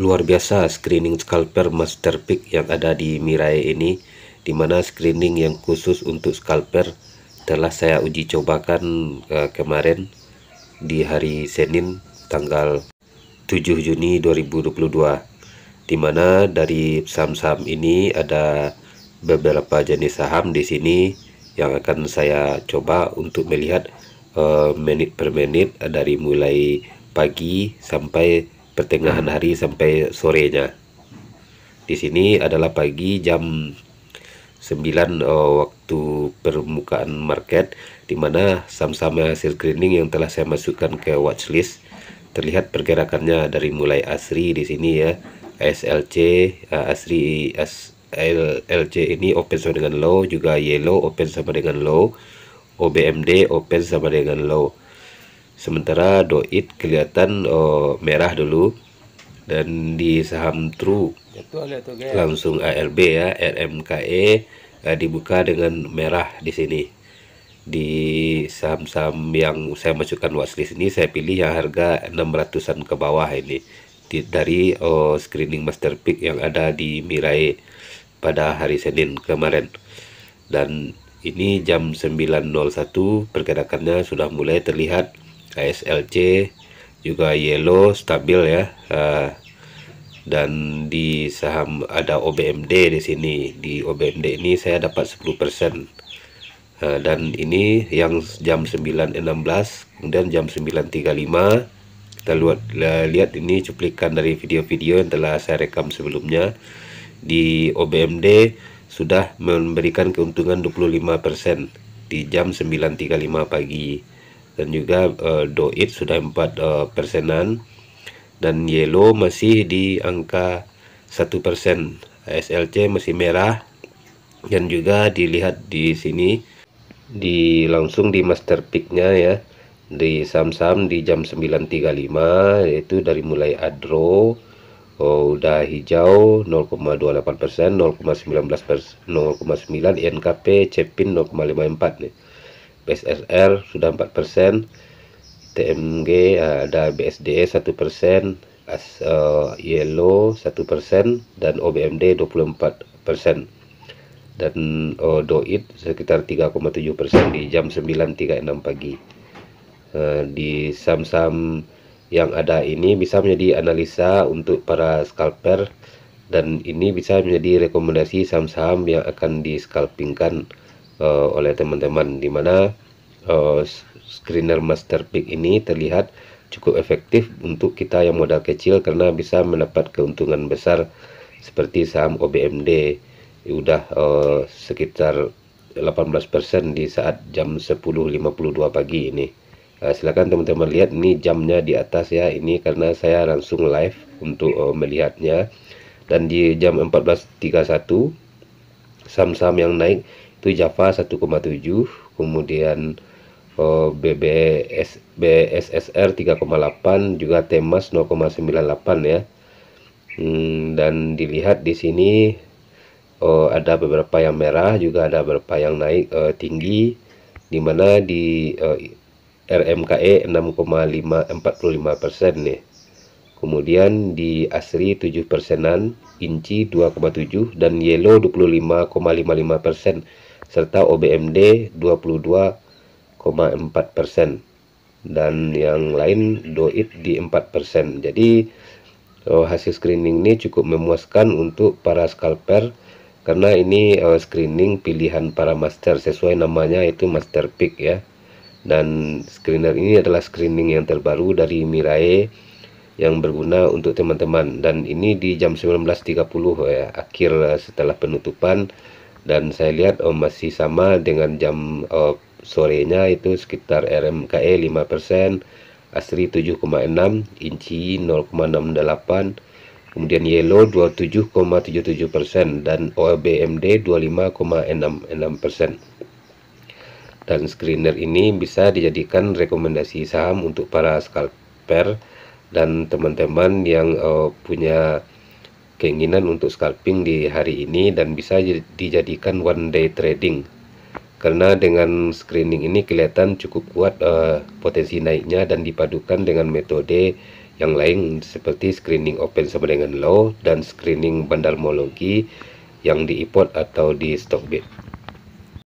luar biasa screening scalper master pick yang ada di Mirai ini dimana screening yang khusus untuk scalper telah saya uji cobakan uh, kemarin di hari Senin tanggal 7 Juni 2022 dimana dari saham-saham ini ada beberapa jenis saham di sini yang akan saya coba untuk melihat uh, menit per menit dari mulai pagi sampai pertengahan hmm. hari sampai sorenya. Di sini adalah pagi jam 9 oh, eh, waktu permukaan market di mana saham-saham hasil screening yang telah saya masukkan ke watchlist terlihat pergerakannya dari mulai Asri di sini ya SLC uh, eh, Asri SLC ini open sama dengan low juga yellow open sama dengan low OBMD open sama dengan low sementara doit kelihatan oh, merah dulu dan di saham true langsung ARB ya RMKE eh, dibuka dengan merah di sini di saham-saham yang saya masukkan watchlist ini saya pilih yang harga 600-an ke bawah ini di, dari oh, screening master pick yang ada di Mirai pada hari Senin kemarin dan ini jam 9.01 pergerakannya sudah mulai terlihat ASLC juga yellow stabil ya uh, dan di saham ada OBMD di sini di OBMD ini saya dapat 10% uh, eh, dan ini yang jam 9.16 kemudian jam 9.35 kita lihat lihat ini cuplikan dari video-video yang telah saya rekam sebelumnya di OBMD sudah memberikan keuntungan 25% di jam 9.35 pagi dan juga uh, doit sudah 4 uh, eh, persenan dan yellow masih di angka 1 persen SLC masih merah dan juga dilihat di sini di langsung di master picknya ya di samsam Sam di jam 9.35 yaitu dari mulai adro Oh, udah hijau 0,28 persen, 0,19 persen, 0,9 INKP, Cepin 0,54 nih. BSSR sudah 4 persen TMG eh, ada BSD 1 persen uh, yellow 1 persen dan OBMD 24 persen dan uh, eh, DOIT sekitar 3,7 persen di jam 9.36 pagi uh, di saham-saham yang ada ini bisa menjadi analisa untuk para scalper dan ini bisa menjadi rekomendasi saham-saham yang akan di-scalpingkan uh, oleh teman-teman di mana uh, screener master pick ini terlihat cukup efektif untuk kita yang modal kecil karena bisa mendapat keuntungan besar seperti saham OBMD udah uh, eh, sekitar 18% di saat jam 10.52 pagi ini. Uh, silakan teman-teman lihat ini jamnya di atas ya. Ini karena saya langsung live untuk uh, melihatnya. Dan di jam 14.31 saham-saham yang naik itu Java 1,7 kemudian eh, BBS BSSR 3,8 juga Temas 0,98 ya hmm, dan dilihat di sini eh, ada beberapa yang merah juga ada beberapa yang naik eh, tinggi dimana di eh, RMKE puluh lima persen nih Kemudian di Asri 7 persenan, Inci 2,7 dan Yellow 25,55 persen serta OBMD 22,4 persen dan yang lain doit di 4 persen. Jadi eh, hasil screening ini cukup memuaskan untuk para scalper karena ini eh, screening pilihan para master sesuai namanya itu master pick ya dan screener ini adalah screening yang terbaru dari Mirae yang berguna untuk teman-teman dan ini di jam 19.30 ya akhir eh, setelah penutupan dan saya lihat oh, masih sama dengan jam oh, sorenya itu sekitar RMKE 5% asri 7,6 inci 0,68 kemudian yellow 27,77% dan OBMD 25,66% dan screener ini bisa dijadikan rekomendasi saham untuk para scalper dan teman-teman yang uh, punya keinginan untuk scalping di hari ini dan bisa dijadikan one day trading karena dengan screening ini kelihatan cukup kuat uh, potensi naiknya dan dipadukan dengan metode yang lain seperti screening open sama dengan low dan screening bandalmologi yang di atau di stock bid.